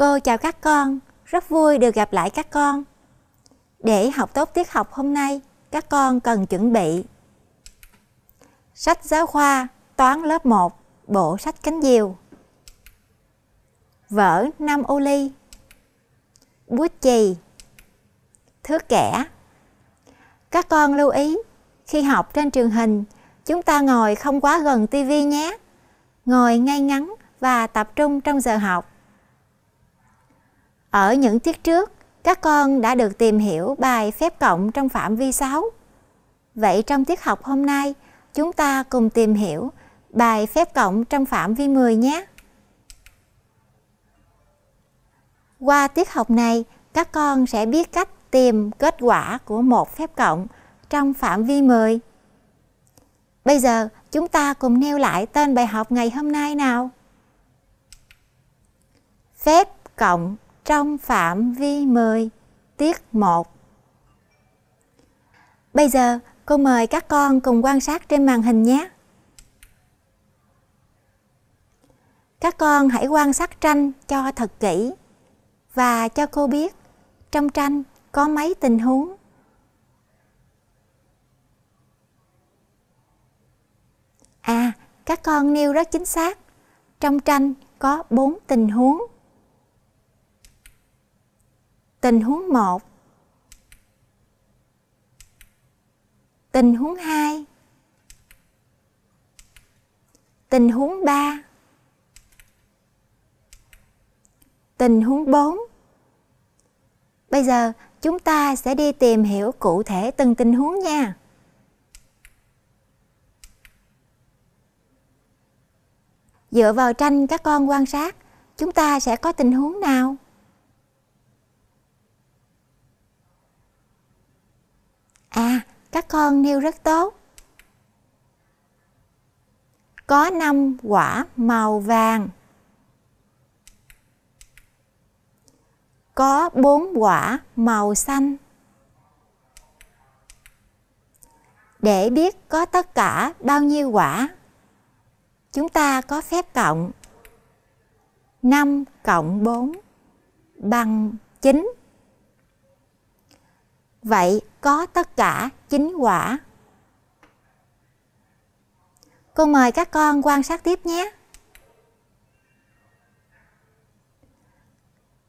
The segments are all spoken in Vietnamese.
Cô chào các con, rất vui được gặp lại các con. Để học tốt tiết học hôm nay, các con cần chuẩn bị Sách giáo khoa Toán lớp 1, bộ sách cánh diều Vở Nam ô ly Bút chì Thước kẻ Các con lưu ý, khi học trên trường hình, chúng ta ngồi không quá gần tivi nhé. Ngồi ngay ngắn và tập trung trong giờ học. Ở những tiết trước, các con đã được tìm hiểu bài phép cộng trong phạm vi 6. Vậy trong tiết học hôm nay, chúng ta cùng tìm hiểu bài phép cộng trong phạm vi 10 nhé. Qua tiết học này, các con sẽ biết cách tìm kết quả của một phép cộng trong phạm vi 10. Bây giờ, chúng ta cùng nêu lại tên bài học ngày hôm nay nào. Phép cộng trong phạm vi 10, tiết 1. Bây giờ, cô mời các con cùng quan sát trên màn hình nhé. Các con hãy quan sát tranh cho thật kỹ và cho cô biết trong tranh có mấy tình huống. À, các con nêu rất chính xác. Trong tranh có 4 tình huống. Tình huống 1 Tình huống 2 Tình huống 3 Tình huống 4 Bây giờ chúng ta sẽ đi tìm hiểu cụ thể từng tình huống nha. Dựa vào tranh các con quan sát, chúng ta sẽ có tình huống nào? À, các con nêu rất tốt. Có 5 quả màu vàng. Có 4 quả màu xanh. Để biết có tất cả bao nhiêu quả, chúng ta có phép cộng 5 cộng 4 bằng 9. Vậy có tất cả 9 quả. Cô mời các con quan sát tiếp nhé.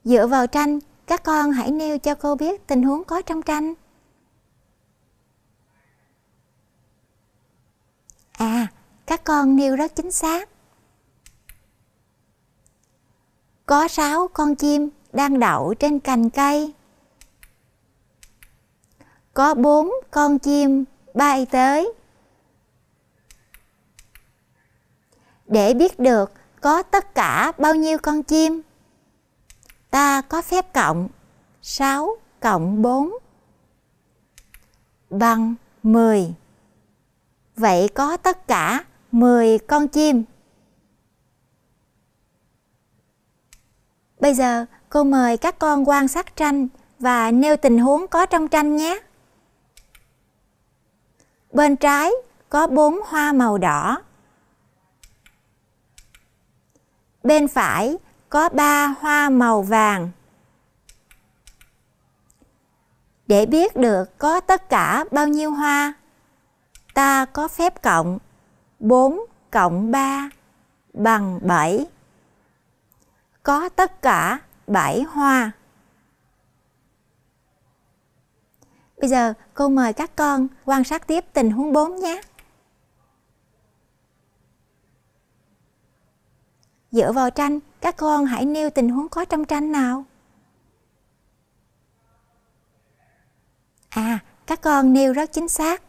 Dựa vào tranh, các con hãy nêu cho cô biết tình huống có trong tranh. À, các con nêu rất chính xác. Có sáu con chim đang đậu trên cành cây có bốn con chim bay tới để biết được có tất cả bao nhiêu con chim ta có phép cộng 6 cộng 4 bằng 10 vậy có tất cả 10 con chim bây giờ cô mời các con quan sát tranh và nêu tình huống có trong tranh nhé Bên trái có bốn hoa màu đỏ. Bên phải có ba hoa màu vàng. Để biết được có tất cả bao nhiêu hoa, ta có phép cộng 4 cộng 3 bằng 7. Có tất cả 7 hoa. Bây giờ cô mời các con quan sát tiếp tình huống 4 nhé. Dựa vào tranh, các con hãy nêu tình huống có trong tranh nào. À, các con nêu rất chính xác.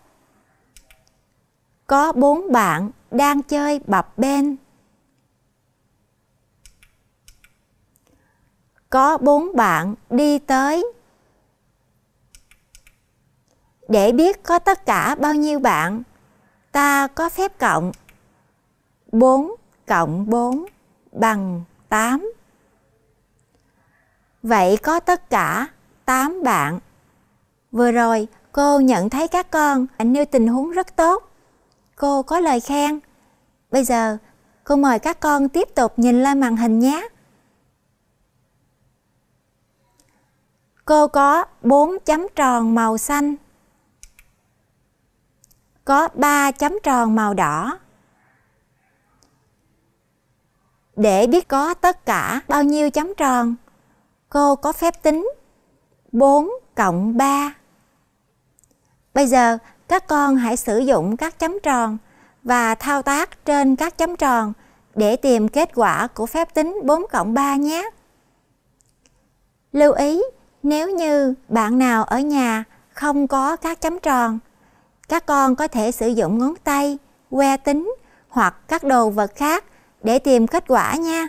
Có bốn bạn đang chơi bập bên. Có bốn bạn đi tới để biết có tất cả bao nhiêu bạn, ta có phép cộng 4 cộng 4 bằng 8. Vậy có tất cả 8 bạn. Vừa rồi, cô nhận thấy các con nêu tình huống rất tốt. Cô có lời khen. Bây giờ, cô mời các con tiếp tục nhìn lên màn hình nhé. Cô có 4 chấm tròn màu xanh có 3 chấm tròn màu đỏ. Để biết có tất cả bao nhiêu chấm tròn, cô có phép tính 4 cộng 3. Bây giờ, các con hãy sử dụng các chấm tròn và thao tác trên các chấm tròn để tìm kết quả của phép tính 4 cộng 3 nhé. Lưu ý, nếu như bạn nào ở nhà không có các chấm tròn các con có thể sử dụng ngón tay, que tính hoặc các đồ vật khác để tìm kết quả nha.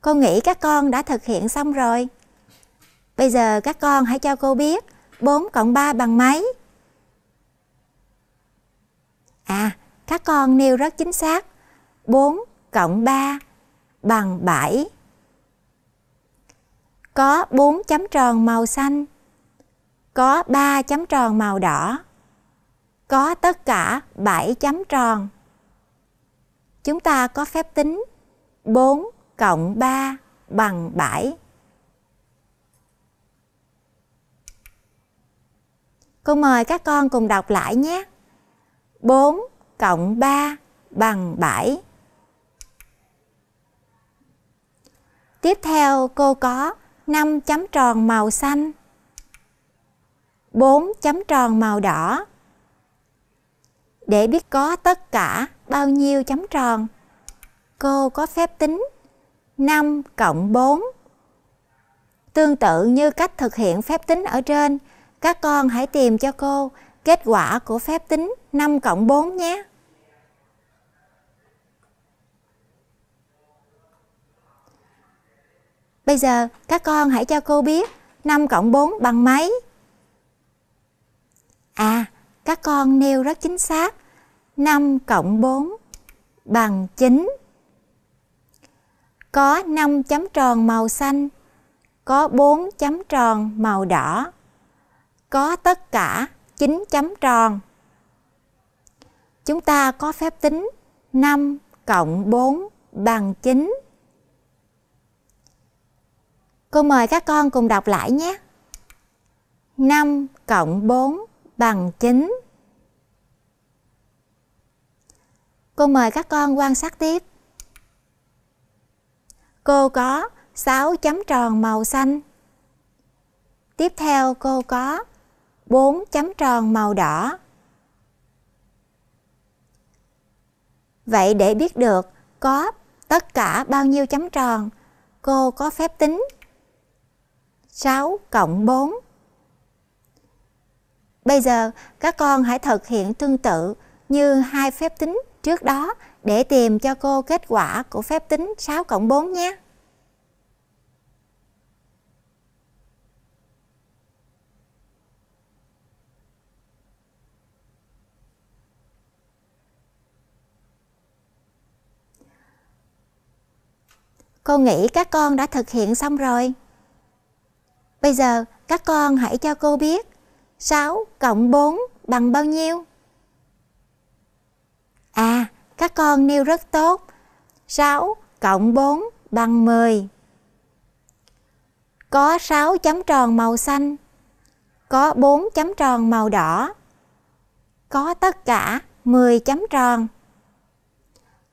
Cô nghĩ các con đã thực hiện xong rồi. Bây giờ các con hãy cho cô biết 4 cộng 3 bằng mấy? À, các con nêu rất chính xác. 4 cộng 3 bằng 7 có 4 chấm tròn màu xanh, có 3 chấm tròn màu đỏ, có tất cả 7 chấm tròn. Chúng ta có phép tính 4 cộng 3 bằng 7. Cô mời các con cùng đọc lại nhé. 4 cộng 3 bằng 7. Tiếp theo cô có 5 chấm tròn màu xanh 4 chấm tròn màu đỏ để biết có tất cả bao nhiêu chấm tròn cô có phép tính 5 cộng 4 Tương tự như cách thực hiện phép tính ở trên, các con hãy tìm cho cô kết quả của phép tính 5 cộng 4 nhé. Bây giờ các con hãy cho cô biết 5 cộng 4 bằng mấy? À, các con nêu rất chính xác. 5 cộng 4 bằng 9. Có 5 chấm tròn màu xanh, có 4 chấm tròn màu đỏ, có tất cả 9 chấm tròn. Chúng ta có phép tính 5 cộng 4 bằng 9. Cô mời các con cùng đọc lại nhé. 5 cộng 4 bằng 9. Cô mời các con quan sát tiếp. Cô có 6 chấm tròn màu xanh. Tiếp theo cô có 4 chấm tròn màu đỏ. Vậy để biết được có tất cả bao nhiêu chấm tròn, cô có phép tính 6 cộng 4. Bây giờ, các con hãy thực hiện tương tự như hai phép tính trước đó để tìm cho cô kết quả của phép tính 6 cộng 4 nhé. Cô nghĩ các con đã thực hiện xong rồi. Bây giờ các con hãy cho cô biết 6 cộng 4 bằng bao nhiêu? À, các con nêu rất tốt. 6 cộng 4 bằng 10. Có 6 chấm tròn màu xanh. Có 4 chấm tròn màu đỏ. Có tất cả 10 chấm tròn.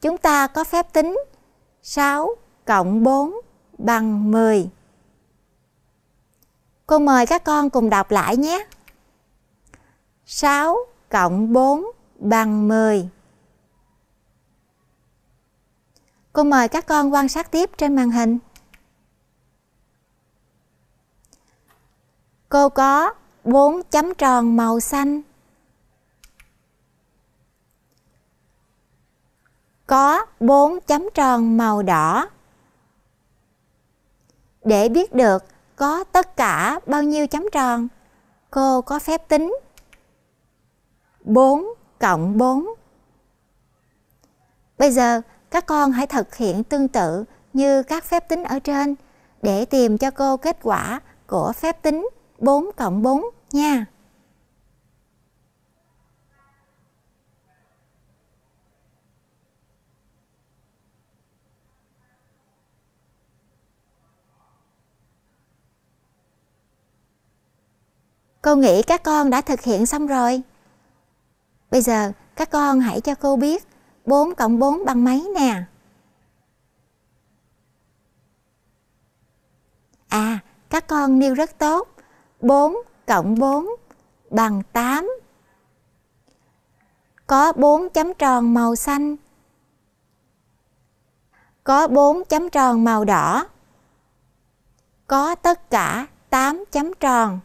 Chúng ta có phép tính 6 cộng 4 bằng 10. Cô mời các con cùng đọc lại nhé. 6 cộng 4 bằng 10. Cô mời các con quan sát tiếp trên màn hình. Cô có 4 chấm tròn màu xanh. Có 4 chấm tròn màu đỏ. Để biết được có tất cả bao nhiêu chấm tròn? Cô có phép tính 4 cộng 4. Bây giờ các con hãy thực hiện tương tự như các phép tính ở trên để tìm cho cô kết quả của phép tính 4 cộng 4 nha. cô nghĩ các con đã thực hiện xong rồi bây giờ các con hãy cho cô biết 4 cộng 4 bằng mấy nè à các con nêu rất tốt 4 cộng 4 bằng 8 có 4 chấm tròn màu xanh có 4 chấm tròn màu đỏ có tất cả 8 chấm tròn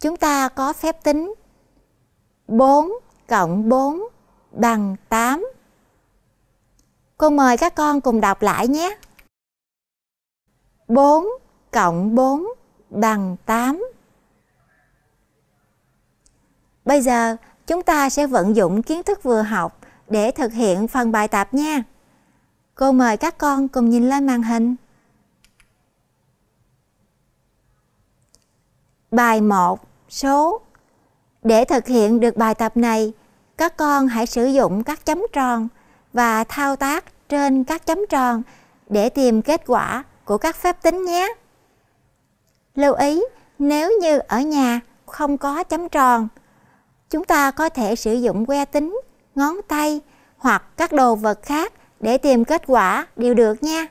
chúng ta có phép tính 4 cộng 4 bằng 8. Cô mời các con cùng đọc lại nhé. 4 cộng 4 bằng 8. Bây giờ chúng ta sẽ vận dụng kiến thức vừa học để thực hiện phần bài tập nha. Cô mời các con cùng nhìn lên màn hình. Bài 1 số. Để thực hiện được bài tập này, các con hãy sử dụng các chấm tròn và thao tác trên các chấm tròn để tìm kết quả của các phép tính nhé. Lưu ý, nếu như ở nhà không có chấm tròn, chúng ta có thể sử dụng que tính, ngón tay hoặc các đồ vật khác để tìm kết quả đều được nha.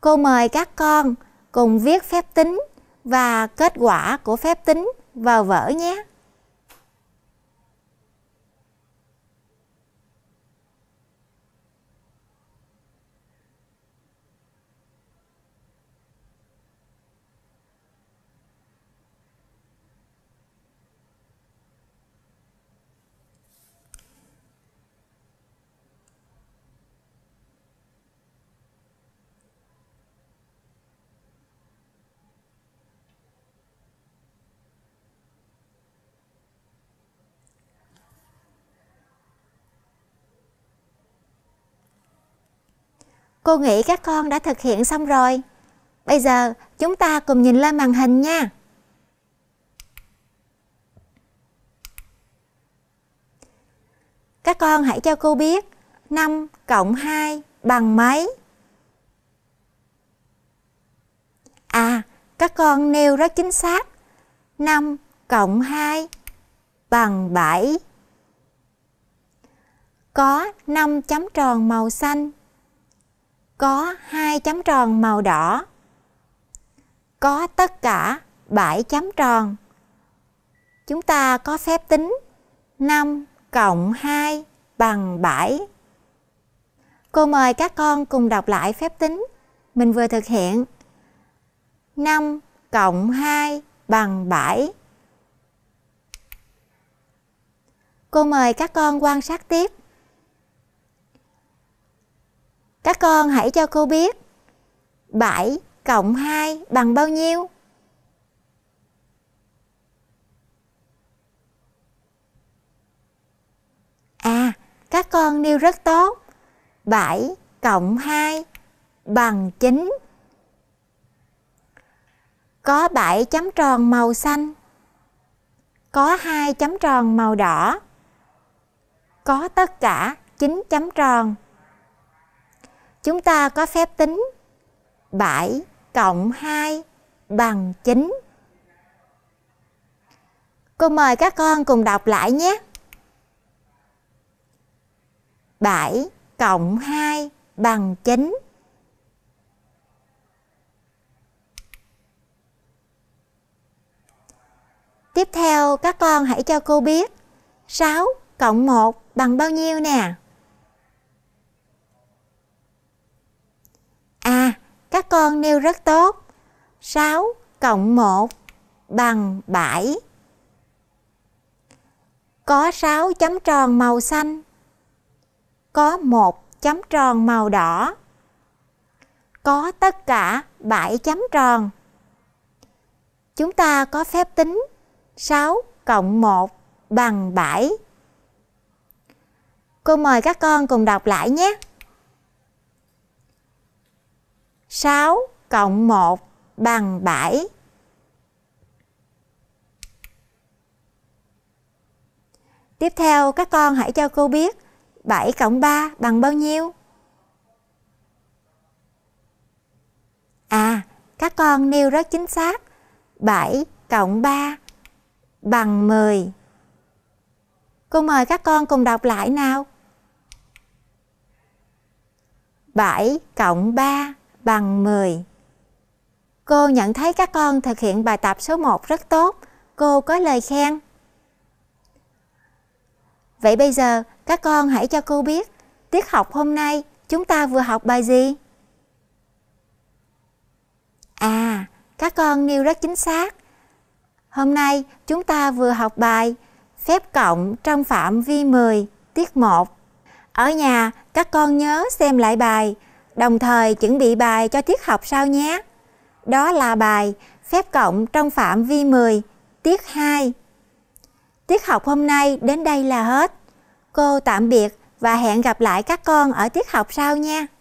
Cô mời các con cùng viết phép tính và kết quả của phép tính vào vỡ nhé Cô nghĩ các con đã thực hiện xong rồi. Bây giờ chúng ta cùng nhìn lên màn hình nha. Các con hãy cho cô biết 5 cộng 2 bằng mấy? À, các con nêu rất chính xác. 5 cộng 2 bằng 7. Có 5 chấm tròn màu xanh có hai chấm tròn màu đỏ. Có tất cả 7 chấm tròn. Chúng ta có phép tính 5 cộng 2 bằng 7. Cô mời các con cùng đọc lại phép tính mình vừa thực hiện. 5 cộng 2 bằng 7. Cô mời các con quan sát tiếp. Các con hãy cho cô biết 7 cộng 2 bằng bao nhiêu? À, các con nêu rất tốt. 7 cộng 2 bằng 9. Có 7 chấm tròn màu xanh. Có 2 chấm tròn màu đỏ. Có tất cả 9 chấm tròn chúng ta có phép tính 7 cộng 2 bằng 9. Cô mời các con cùng đọc lại nhé. 7 cộng 2 bằng 9. Tiếp theo các con hãy cho cô biết 6 cộng 1 bằng bao nhiêu nè? À, các con nêu rất tốt. 6 cộng 1 bằng 7. Có 6 chấm tròn màu xanh. Có 1 chấm tròn màu đỏ. Có tất cả 7 chấm tròn. Chúng ta có phép tính 6 cộng 1 bằng 7. Cô mời các con cùng đọc lại nhé. 6 cộng 1 bằng 7. Tiếp theo các con hãy cho cô biết 7 cộng 3 bằng bao nhiêu? À, các con nêu rất chính xác. 7 cộng 3 bằng 10. Cô mời các con cùng đọc lại nào. 7 cộng 3 bằng 10. Cô nhận thấy các con thực hiện bài tập số 1 rất tốt, cô có lời khen. Vậy bây giờ các con hãy cho cô biết tiết học hôm nay chúng ta vừa học bài gì? À, các con nêu rất chính xác. Hôm nay chúng ta vừa học bài phép cộng trong phạm vi 10 tiết 1. Ở nhà các con nhớ xem lại bài đồng thời chuẩn bị bài cho tiết học sau nhé. Đó là bài phép cộng trong phạm vi 10, tiết 2. Tiết học hôm nay đến đây là hết. Cô tạm biệt và hẹn gặp lại các con ở tiết học sau nha.